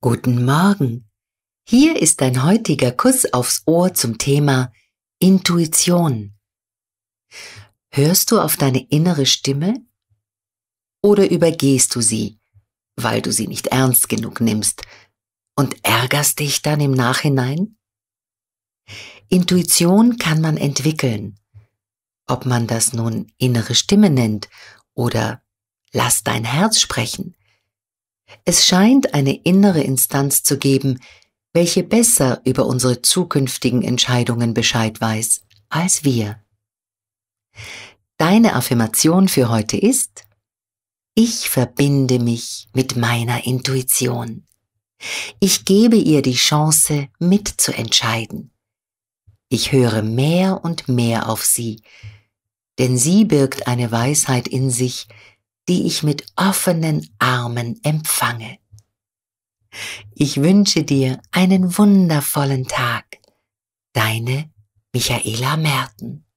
Guten Morgen. Hier ist dein heutiger Kuss aufs Ohr zum Thema Intuition. Hörst du auf deine innere Stimme oder übergehst du sie, weil du sie nicht ernst genug nimmst und ärgerst dich dann im Nachhinein? Intuition kann man entwickeln, ob man das nun innere Stimme nennt oder lass dein Herz sprechen. Es scheint eine innere Instanz zu geben, welche besser über unsere zukünftigen Entscheidungen Bescheid weiß als wir. Deine Affirmation für heute ist, ich verbinde mich mit meiner Intuition. Ich gebe ihr die Chance, mitzuentscheiden. Ich höre mehr und mehr auf sie, denn sie birgt eine Weisheit in sich, die ich mit offenen Armen empfange. Ich wünsche dir einen wundervollen Tag. Deine Michaela Merten.